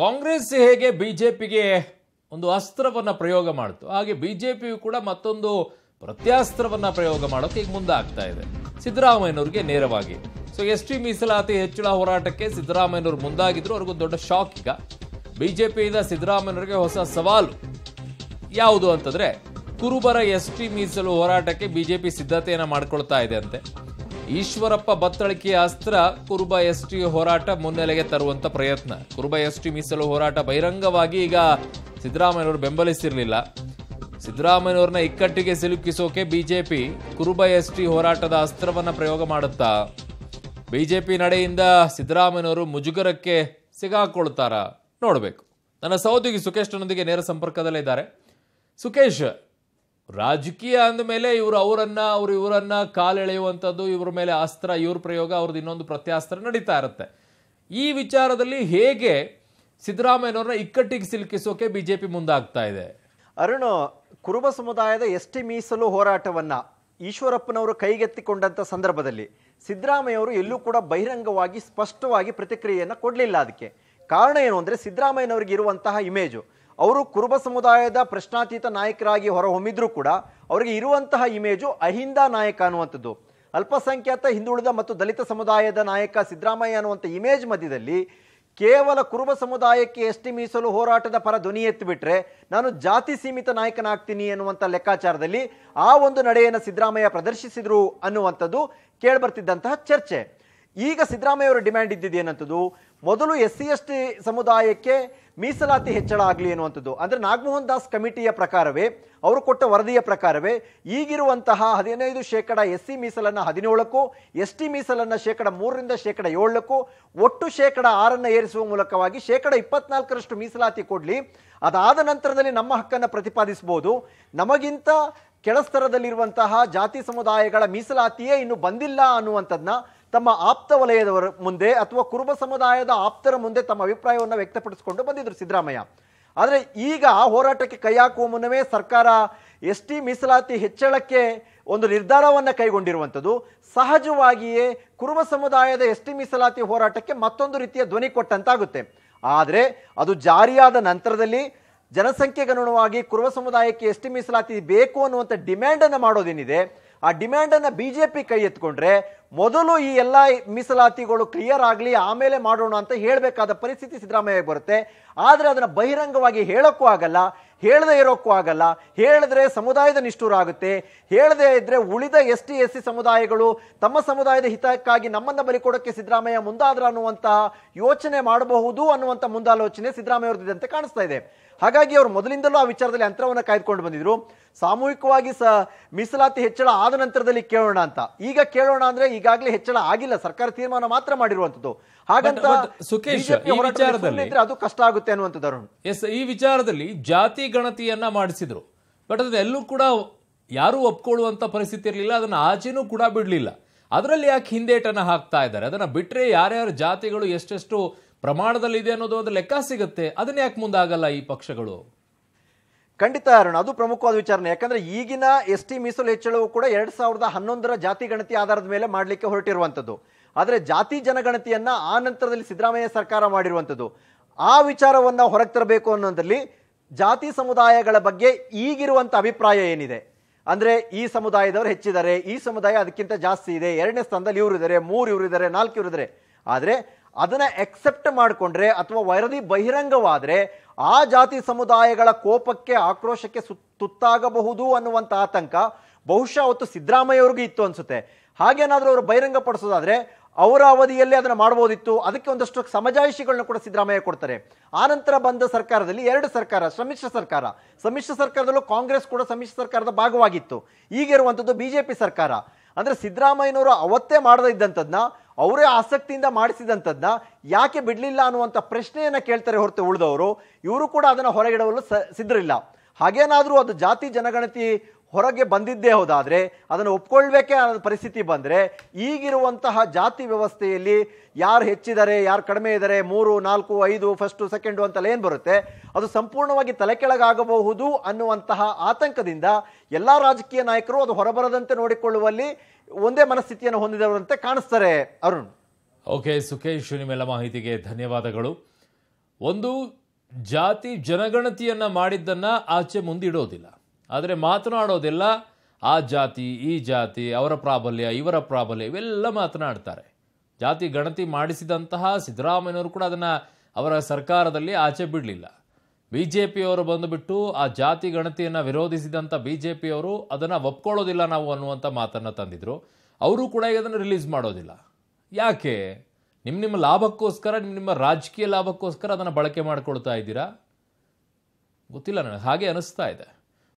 ಕಾಂಗ್ರೆಸ್ ಹೇಗೆ ಬಿಜೆಪಿಗೆ ಒಂದು ಅಸ್ತ್ರವನ್ನು ಪ್ರಯೋಗ ಮಾಡಿತು ಹಾಗೆ ಬಿಜೆಪಿಯು ಕೂಡ ಮತ್ತೊಂದು ಪ್ರತ್ಯಾಸ್ತ್ರವನ್ನು ಪ್ರಯೋಗ ಮಾಡೋಕೆ ಈಗ ಮುಂದಾಗ್ತಾ ಇದೆ ಸಿದ್ದರಾಮಯ್ಯನವ್ರಿಗೆ ನೇರವಾಗಿ ಸೊ ಎಸ್ ಟಿ ಮೀಸಲಾತಿ ಹೆಚ್ಚಳ ಹೋರಾಟಕ್ಕೆ ಸಿದ್ದರಾಮಯ್ಯನವ್ರು ಮುಂದಾಗಿದ್ರು ಅವ್ರಿಗೊಂದು ದೊಡ್ಡ ಶಾಕ್ ಈಗ ಬಿಜೆಪಿಯಿಂದ ಸಿದ್ದರಾಮಯ್ಯನವ್ರಿಗೆ ಹೊಸ ಸವಾಲು ಯಾವುದು ಅಂತಂದರೆ ಕುರುಬರ ಎಸ್ ಟಿ ಮೀಸಲು ಹೋರಾಟಕ್ಕೆ ಬಿಜೆಪಿ ಸಿದ್ಧತೆಯನ್ನು ಮಾಡ್ಕೊಳ್ತಾ ಇದೆ ಅಂತೆ ಈಶ್ವರಪ್ಪ ಬತ್ತಳಿಕೆ ಅಸ್ತ್ರ ಕುರುಬ ಎಸ್ ಟಿ ಹೋರಾಟ ಮುನ್ನೆಲೆಗೆ ತರುವಂತ ಪ್ರಯತ್ನ ಕುರುಬ ಎಸ್ ಟಿ ಮೀಸಲು ಹೋರಾಟ ಬಹಿರಂಗವಾಗಿ ಈಗ ಸಿದ್ದರಾಮಯ್ಯವರು ಬೆಂಬಲಿಸಿರಲಿಲ್ಲ ಸಿದ್ದರಾಮಯ್ಯವ್ರನ್ನ ಇಕ್ಕಟ್ಟಿಗೆ ಸಿಲುಕಿಸೋಕೆ ಬಿಜೆಪಿ ಕುರುಬ ಎಸ್ ಟಿ ಹೋರಾಟದ ಅಸ್ತ್ರವನ್ನ ಪ್ರಯೋಗ ಮಾಡುತ್ತಾ ಬಿಜೆಪಿ ನಡೆಯಿಂದ ಸಿದ್ದರಾಮಯ್ಯವರು ಮುಜುಗರಕ್ಕೆ ಸಿಗಾಕೊಳ್ತಾರ ನೋಡಬೇಕು ನನ್ನ ಸಹೋದ್ಯೋಗಿ ಸುಖೇಶ್ನೊಂದಿಗೆ ನೊಂದಿಗೆ ನೇರ ಸಂಪರ್ಕದಲ್ಲಿದ್ದಾರೆ ಸುಖೇಶ್ ರಾಜಕೀಯ ಮೇಲೆ ಇವರು ಅವರನ್ನ ಅವರು ಇವರನ್ನ ಕಾಲೆಳೆಯುವಂಥದ್ದು ಇವ್ರ ಮೇಲೆ ಅಸ್ತ್ರ ಇವ್ರ ಪ್ರಯೋಗ ಅವ್ರದ್ದು ಇನ್ನೊಂದು ಪ್ರತ್ಯಾಸ್ತ್ರ ನಡೀತಾ ಇರುತ್ತೆ ಈ ವಿಚಾರದಲ್ಲಿ ಹೇಗೆ ಸಿದ್ದರಾಮಯ್ಯನವ್ರನ್ನ ಇಕ್ಕಟ್ಟಿಗೆ ಸಿಲುಕಿಸೋಕೆ ಬಿಜೆಪಿ ಮುಂದಾಗ್ತಾ ಇದೆ ಅರುಣ್ ಕುರುಬ ಸಮುದಾಯದ ಎಸ್ಟಿ ಮೀಸಲು ಹೋರಾಟವನ್ನು ಈಶ್ವರಪ್ಪನವರು ಕೈಗೆತ್ತಿಕೊಂಡಂಥ ಸಂದರ್ಭದಲ್ಲಿ ಸಿದ್ದರಾಮಯ್ಯವರು ಎಲ್ಲೂ ಕೂಡ ಬಹಿರಂಗವಾಗಿ ಸ್ಪಷ್ಟವಾಗಿ ಪ್ರತಿಕ್ರಿಯೆಯನ್ನು ಕೊಡಲಿಲ್ಲ ಅದಕ್ಕೆ ಕಾರಣ ಏನು ಅಂದರೆ ಸಿದ್ದರಾಮಯ್ಯನವ್ರಿಗೆ ಇರುವಂತಹ ಇಮೇಜು ಅವರು ಕುರುಬ ಸಮುದಾಯದ ಪ್ರಶ್ನಾತೀತ ನಾಯಕರಾಗಿ ಹೊರಹೊಮ್ಮಿದ್ರೂ ಕೂಡ ಅವರಿಗೆ ಇರುವಂತಹ ಇಮೇಜು ಅಹಿಂದ ನಾಯಕ ಅನ್ನುವಂಥದ್ದು ಅಲ್ಪಸಂಖ್ಯಾತ ಹಿಂದುಳಿದ ಮತ್ತು ದಲಿತ ಸಮುದಾಯದ ನಾಯಕ ಸಿದ್ದರಾಮಯ್ಯ ಅನ್ನುವಂಥ ಇಮೇಜ್ ಮಧ್ಯದಲ್ಲಿ ಕೇವಲ ಕುರುಬ ಸಮುದಾಯಕ್ಕೆ ಎಸ್ಟಿ ಮೀಸಲು ಹೋರಾಟದ ಪರ ಧ್ವನಿ ಎತ್ತಿಬಿಟ್ರೆ ನಾನು ಜಾತಿ ಸೀಮಿತ ನಾಯಕನಾಗ್ತೀನಿ ಅನ್ನುವಂಥ ಲೆಕ್ಕಾಚಾರದಲ್ಲಿ ಆ ಒಂದು ನಡೆಯನ್ನು ಸಿದ್ದರಾಮಯ್ಯ ಪ್ರದರ್ಶಿಸಿದರು ಅನ್ನುವಂಥದ್ದು ಕೇಳಿಬರ್ತಿದ್ದಂತಹ ಚರ್ಚೆ ಈಗ ಸಿದ್ದರಾಮಯ್ಯ ಅವರ ಡಿಮ್ಯಾಂಡ್ ಇದ್ದಿದ್ದು ಏನಂಥದ್ದು ಮೊದಲು ಎಸ್ ಸಿ ಎಸ್ ಟಿ ಸಮುದಾಯಕ್ಕೆ ಮೀಸಲಾತಿ ಹೆಚ್ಚಳ ಆಗಲಿ ಅನ್ನುವಂಥದ್ದು ಅಂದರೆ ನಾಗಮೋಹನ್ ದಾಸ್ ಕಮಿಟಿಯ ಪ್ರಕಾರವೇ ಅವರು ಕೊಟ್ಟ ವರದಿಯ ಪ್ರಕಾರವೇ ಈಗಿರುವಂತಹ ಹದಿನೈದು ಶೇಕಡ ಎಸ್ ಸಿ ಮೀಸಲನ್ನು ಹದಿನೇಳಕ್ಕೂ ಎಸ್ ಟಿ ಮೀಸಲನ್ನು ಶೇಕಡ ಮೂರರಿಂದ ಶೇಕಡ ಏಳಕ್ಕೂ ಒಟ್ಟು ಶೇಕಡ ಆರನ್ನು ಏರಿಸುವ ಮೂಲಕವಾಗಿ ಶೇಕಡ ಇಪ್ಪತ್ನಾಲ್ಕರಷ್ಟು ಮೀಸಲಾತಿ ಕೊಡಲಿ ಅದಾದ ನಂತರದಲ್ಲಿ ನಮ್ಮ ಹಕ್ಕನ್ನು ಪ್ರತಿಪಾದಿಸಬಹುದು ನಮಗಿಂತ ಕೆಳಸ್ತರದಲ್ಲಿರುವಂತಹ ಜಾತಿ ಸಮುದಾಯಗಳ ಮೀಸಲಾತಿಯೇ ಇನ್ನು ಬಂದಿಲ್ಲ ಅನ್ನುವಂಥದ್ದನ್ನ ತಮ್ಮ ಆಪ್ತ ವಲಯದವರ ಮುಂದೆ ಅಥವಾ ಕುರುಬ ಸಮುದಾಯದ ಆಪ್ತರ ಮುಂದೆ ತಮ್ಮ ಅಭಿಪ್ರಾಯವನ್ನು ವ್ಯಕ್ತಪಡಿಸಿಕೊಂಡು ಬಂದಿದ್ದರು ಸಿದ್ದರಾಮಯ್ಯ ಆದರೆ ಈಗ ಹೋರಾಟಕ್ಕೆ ಕೈ ಹಾಕುವ ಮುನ್ನವೇ ಸರ್ಕಾರ ಎಸ್ ಟಿ ಮೀಸಲಾತಿ ಹೆಚ್ಚಳಕ್ಕೆ ಒಂದು ನಿರ್ಧಾರವನ್ನು ಕೈಗೊಂಡಿರುವಂಥದ್ದು ಸಹಜವಾಗಿಯೇ ಕುರುಬ ಸಮುದಾಯದ ಎಸ್ ಟಿ ಮೀಸಲಾತಿ ಹೋರಾಟಕ್ಕೆ ಮತ್ತೊಂದು ರೀತಿಯ ಧ್ವನಿ ಕೊಟ್ಟಂತಾಗುತ್ತೆ ಆದರೆ ಅದು ಜಾರಿಯಾದ ನಂತರದಲ್ಲಿ ಜನಸಂಖ್ಯೆಗನುಗುಣವಾಗಿ ಕುರುಬ ಸಮುದಾಯಕ್ಕೆ ಎಸ್ ಟಿ ಮೀಸಲಾತಿ ಬೇಕು ಅನ್ನುವಂಥ ಡಿಮ್ಯಾಂಡನ್ನು ಮಾಡೋದೇನಿದೆ ಆ ಡಿಮ್ಯಾಂಡನ್ನು ಬಿ ಜೆ ಪಿ ಕೈ ಎತ್ಕೊಂಡ್ರೆ ಮೊದಲು ಈ ಎಲ್ಲ ಮೀಸಲಾತಿಗಳು ಕ್ಲಿಯರ್ ಆಗಲಿ ಆಮೇಲೆ ಮಾಡೋಣ ಅಂತ ಹೇಳಬೇಕಾದ ಪರಿಸ್ಥಿತಿ ಸಿದ್ದರಾಮಯ್ಯ ಬರುತ್ತೆ ಆದರೆ ಅದನ್ನು ಬಹಿರಂಗವಾಗಿ ಹೇಳೋಕ್ಕೂ ಆಗಲ್ಲ ಹೇಳದೇ ಇರೋಕ್ಕೂ ಆಗಲ್ಲ ಹೇಳಿದ್ರೆ ಸಮುದಾಯದ ನಿಷ್ಠೂರ ಆಗುತ್ತೆ ಹೇಳದೇ ಇದ್ರೆ ಉಳಿದ ಎಸ್ ಟಿ ಎಸ್ ಸಿ ಸಮುದಾಯಗಳು ತಮ್ಮ ಸಮುದಾಯದ ಹಿತಕ್ಕಾಗಿ ನಮ್ಮನ್ನು ಬಲಿ ಕೊಡೋಕ್ಕೆ ಸಿದ್ದರಾಮಯ್ಯ ಮುಂದಾದ್ರ ಅನ್ನುವಂತಹ ಯೋಚನೆ ಮಾಡಬಹುದು ಅನ್ನುವಂಥ ಮುಂದಾಲೋಚನೆ ಸಿದ್ದರಾಮಯ್ಯ ಕಾಣಿಸ್ತಾ ಇದೆ ಹಾಗಾಗಿ ಅವರು ಮೊದಲಿಂದಲೂ ಆ ವಿಚಾರದಲ್ಲಿ ಅಂತರವನ್ನು ಕಾಯ್ದುಕೊಂಡು ಬಂದಿದ್ರು ಸಾಮೂಹಿಕವಾಗಿ ಸ ಮೀಸಲಾತಿ ಹೆಚ್ಚಳ ಆದ ನಂತರದಲ್ಲಿ ಕೇಳೋಣ ಅಂತ ಈಗ ಕೇಳೋಣ ಅಂದ್ರೆ ಈಗಾಗಲೇ ಹೆಚ್ಚಳ ಆಗಿಲ್ಲ ಸರ್ಕಾರ ತೀರ್ಮಾನ ಮಾತ್ರ ಮಾಡಿರುವಂತದ್ದು ಹಾಗಂತ ಅದು ಕಷ್ಟ ಆಗುತ್ತೆ ಅನ್ನುವಂಥದ್ದು ಎಸ್ ಈ ವಿಚಾರದಲ್ಲಿ ಜಾತಿ ಗಣತಿಯನ್ನ ಮಾಡಿಸಿದ್ರು ಬಟ್ ಎಲ್ಲೂ ಕೂಡ ಯಾರೂ ಒಪ್ಕೊಳ್ಳುವಂತ ಪರಿಸ್ಥಿತಿ ಇರಲಿಲ್ಲ ಅದನ್ನ ಆಚೆನೂ ಕೂಡ ಬಿಡಲಿಲ್ಲ ಅದರಲ್ಲಿ ಯಾಕೆ ಹಿಂದೇಟನ್ನು ಹಾಕ್ತಾ ಇದ್ದಾರೆ ಅದನ್ನು ಬಿಟ್ಟರೆ ಯಾರ್ಯಾರ ಜಾತಿಗಳು ಎಷ್ಟೆಷ್ಟು ಪ್ರಮಾಣದಲ್ಲಿದೆ ಅನ್ನೋದು ಒಂದು ಲೆಕ್ಕ ಸಿಗುತ್ತೆ ಅದನ್ನ ಯಾಕೆ ಮುಂದಾಗಲ್ಲ ಈ ಪಕ್ಷಗಳು ಖಂಡಿತ ಅರುಣ್ ಅದು ಪ್ರಮುಖವಾದ ವಿಚಾರಣೆ ಯಾಕಂದ್ರೆ ಈಗಿನ ಎಸ್ ಟಿ ಮೀಸಲು ಹೆಚ್ಚಳವು ಕೂಡ ಎರಡ್ ಸಾವಿರದ ಹನ್ನೊಂದರ ಜಾತಿ ಗಣತಿ ಆಧಾರದ ಮೇಲೆ ಮಾಡಲಿಕ್ಕೆ ಹೊರಟಿರುವಂಥದ್ದು ಆದರೆ ಜಾತಿ ಜನಗಣತಿಯನ್ನ ಆ ನಂತರದಲ್ಲಿ ಸಿದ್ದರಾಮಯ್ಯ ಸರ್ಕಾರ ಮಾಡಿರುವಂಥದ್ದು ಆ ವಿಚಾರವನ್ನ ಹೊರಗೆ ತರಬೇಕು ಅನ್ನೋದ್ರಲ್ಲಿ ಜಾತಿ ಸಮುದಾಯಗಳ ಬಗ್ಗೆ ಈಗಿರುವಂತ ಅಭಿಪ್ರಾಯ ಏನಿದೆ ಅಂದರೆ ಈ ಸಮುದಾಯದವರು ಹೆಚ್ಚಿದ್ದಾರೆ ಈ ಸಮುದಾಯ ಅದಕ್ಕಿಂತ ಜಾಸ್ತಿ ಇದೆ ಎರಡನೇ ಸ್ಥಾನದಲ್ಲಿ ಇವರು ಇದ್ದಾರೆ ಮೂರು ಇದ್ದಾರೆ ನಾಲ್ಕು ಇದ್ದಾರೆ ಆದರೆ ಅದನ್ನು ಎಕ್ಸೆಪ್ಟ್ ಮಾಡಿಕೊಂಡ್ರೆ ಅಥವಾ ವರದಿ ಬಹಿರಂಗವಾದರೆ ಆ ಜಾತಿ ಸಮುದಾಯಗಳ ಕೋಪಕ್ಕೆ ಆಕ್ರೋಶಕ್ಕೆ ತುತ್ತಾಗಬಹುದು ಅನ್ನುವಂತ ಆತಂಕ ಬಹುಶಃ ಅವತ್ತು ಸಿದ್ದರಾಮಯ್ಯ ಅವ್ರಿಗೂ ಇತ್ತು ಅನಿಸುತ್ತೆ ಹಾಗೇನಾದರೂ ಅವರು ಬಹಿರಂಗಪಡಿಸೋದಾದರೆ ಅವರ ಅವಧಿಯಲ್ಲಿ ಅದನ್ನು ಮಾಡ್ಬೋದಿತ್ತು ಅದಕ್ಕೆ ಒಂದಷ್ಟು ಸಮಜಾಯಿಷಿಗಳನ್ನ ಕೂಡ ಸಿದ್ದರಾಮಯ್ಯ ಕೊಡ್ತಾರೆ ಆನಂತರ ಬಂದ ಸರ್ಕಾರದಲ್ಲಿ ಎರಡು ಸರ್ಕಾರ ಸಮ್ಮಿಶ್ರ ಸರ್ಕಾರ ಸಮ್ಮಿಶ್ರ ಸರ್ಕಾರದಲ್ಲೂ ಕಾಂಗ್ರೆಸ್ ಕೂಡ ಸಮ್ಮಿಶ್ರ ಸರ್ಕಾರದ ಭಾಗವಾಗಿತ್ತು ಈಗಿರುವಂಥದ್ದು ಬಿ ಜೆ ಪಿ ಸರ್ಕಾರ ಅಂದರೆ ಸಿದ್ದರಾಮಯ್ಯನವರು ಅವತ್ತೇ ಮಾಡದೇ ಇದ್ದಂಥದ್ದನ್ನ ಅವರೇ ಆಸಕ್ತಿಯಿಂದ ಮಾಡಿಸಿದಂಥದ್ದನ್ನ ಯಾಕೆ ಬಿಡಲಿಲ್ಲ ಅನ್ನುವಂಥ ಪ್ರಶ್ನೆಯನ್ನು ಕೇಳ್ತಾರೆ ಹೊರತು ಉಳಿದವರು ಇವರು ಕೂಡ ಅದನ್ನು ಹೊರಗಿಡಲು ಸ ಸಿದ್ಧರಿಲ್ಲ ಹಾಗೇನಾದರೂ ಅದು ಜಾತಿ ಜನಗಣತಿ ಹೊರಗೆ ಬಂದಿದ್ದೇ ಹೋದಾದರೆ ಅದನ್ನು ಒಪ್ಕೊಳ್ಬೇಕೇ ಅನ್ನೋ ಪರಿಸ್ಥಿತಿ ಬಂದರೆ ಈಗಿರುವಂತಹ ಜಾತಿ ವ್ಯವಸ್ಥೆಯಲ್ಲಿ ಯಾರು ಹೆಚ್ಚಿದ್ದಾರೆ ಯಾರು ಕಡಿಮೆ ಇದ್ದಾರೆ ಮೂರು ನಾಲ್ಕು ಐದು ಫಸ್ಟು ಸೆಕೆಂಡು ಅಂತಲ್ಲ ಏನು ಬರುತ್ತೆ ಅದು ಸಂಪೂರ್ಣವಾಗಿ ತಲೆ ಕೆಳಗಾಗಬಹುದು ಅನ್ನುವಂತಹ ಆತಂಕದಿಂದ ಎಲ್ಲ ರಾಜಕೀಯ ನಾಯಕರು ಅದು ಹೊರಬರದಂತೆ ನೋಡಿಕೊಳ್ಳುವಲ್ಲಿ ಒಂದೇ ಮನಸ್ಥಿತಿಯನ್ನು ಹೊಂದಿದವರಂತೆ ಕಾಣಿಸ್ತಾರೆ ಅರುಣ್ ಓಕೆ ಸುಖೇಶ್ ನಿಮ್ಮೆಲ್ಲ ಮಾಹಿತಿಗೆ ಧನ್ಯವಾದಗಳು ಒಂದು ಜಾತಿ ಜನಗಣತಿಯನ್ನು ಮಾಡಿದ್ದನ್ನು ಆಚೆ ಮುಂದಿಡೋದಿಲ್ಲ ಆದರೆ ಮಾತನಾಡೋದೆಲ್ಲ ಆ ಜಾತಿ ಈ ಜಾತಿ ಅವರ ಪ್ರಾಬಲ್ಯ ಇವರ ಪ್ರಾಬಲ್ಯ ಇವೆಲ್ಲ ಮಾತನಾಡ್ತಾರೆ ಜಾತಿ ಗಣತಿ ಮಾಡಿಸಿದಂತಹ ಸಿದ್ದರಾಮಯ್ಯನವರು ಕೂಡ ಅದನ್ನು ಅವರ ಸರ್ಕಾರದಲ್ಲಿ ಆಚೆ ಬಿಡಲಿಲ್ಲ ಬಿ ಜೆ ಪಿಯವರು ಬಂದುಬಿಟ್ಟು ಆ ಜಾತಿ ಗಣತಿಯನ್ನು ವಿರೋಧಿಸಿದಂಥ ಬಿ ಜೆ ಪಿಯವರು ಅದನ್ನು ಒಪ್ಕೊಳ್ಳೋದಿಲ್ಲ ನಾವು ಅನ್ನುವಂಥ ಮಾತನ್ನು ತಂದಿದ್ರು ಅವರು ಕೂಡ ಈಗ ಅದನ್ನು ರಿಲೀಸ್ ಮಾಡೋದಿಲ್ಲ ಯಾಕೆ ನಿಮ್ಮ ನಿಮ್ಮ ಲಾಭಕ್ಕೋಸ್ಕರ ನಿಮ್ಮ ನಿಮ್ಮ ರಾಜಕೀಯ ಲಾಭಕ್ಕೋಸ್ಕರ ಅದನ್ನು ಬಳಕೆ ಮಾಡ್ಕೊಳ್ತಾ ಇದ್ದೀರಾ ಗೊತ್ತಿಲ್ಲ ನನಗೆ ಹಾಗೆ ಅನಿಸ್ತಾ ಇದೆ